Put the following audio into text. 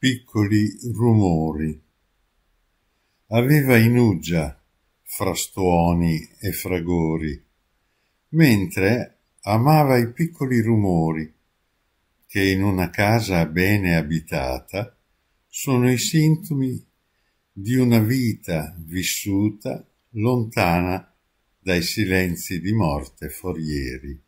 piccoli rumori. Aveva inugia fra stuoni e fragori, mentre amava i piccoli rumori che in una casa bene abitata sono i sintomi di una vita vissuta lontana dai silenzi di morte forieri.